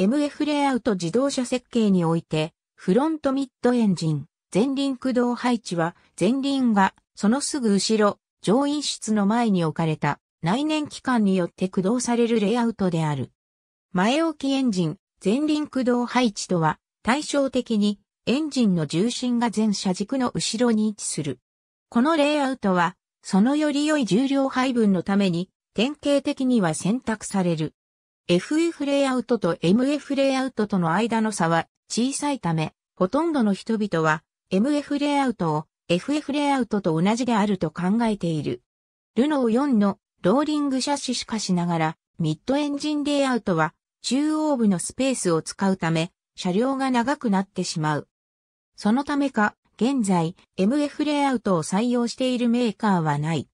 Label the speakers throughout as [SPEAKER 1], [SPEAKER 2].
[SPEAKER 1] MF レイアウト自動車設計において、フロントミッドエンジン、前輪駆動配置は、前輪が、そのすぐ後ろ、乗員室の前に置かれた、内燃機関によって駆動されるレイアウトである。前置きエンジン、前輪駆動配置とは、対照的に、エンジンの重心が全車軸の後ろに位置する。このレイアウトは、そのより良い重量配分のために、典型的には選択される。FF レイアウトと MF レイアウトとの間の差は小さいため、ほとんどの人々は MF レイアウトを FF レイアウトと同じであると考えている。ルノー4のローリング車種しかしながら、ミッドエンジンレイアウトは中央部のスペースを使うため、車両が長くなってしまう。そのためか、現在、MF レイアウトを採用しているメーカーはない。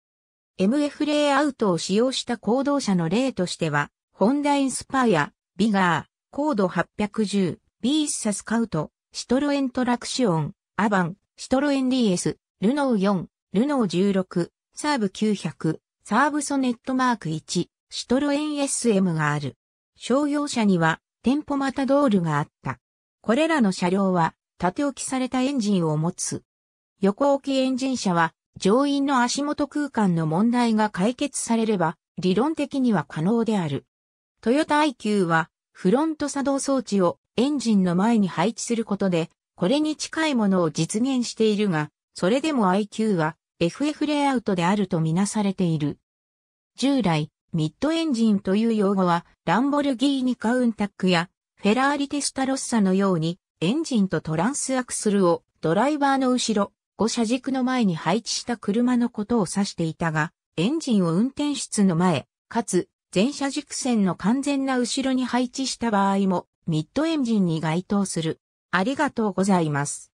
[SPEAKER 1] MF レイアウトを使用した行動者の例としては、ホンダインスパイア、ビガー、コード810、ビーッサスカウト、シトロエントラクシオン、アバン、シトロエンエス、ルノー4、ルノー16、サーブ900、サーブソネットマーク1、シトロエン SM がある。商用車には、店舗マタドールがあった。これらの車両は、縦置きされたエンジンを持つ。横置きエンジン車は、乗員の足元空間の問題が解決されれば、理論的には可能である。トヨタ IQ は、フロント作動装置をエンジンの前に配置することで、これに近いものを実現しているが、それでも IQ は FF レイアウトであるとみなされている。従来、ミッドエンジンという用語は、ランボルギーニカウンタックや、フェラーリテスタロッサのように、エンジンとトランスアクスルをドライバーの後ろ、5車軸の前に配置した車のことを指していたが、エンジンを運転室の前、かつ前車軸線の完全な後ろに配置した場合もミッドエンジンに該当する。ありがとうございます。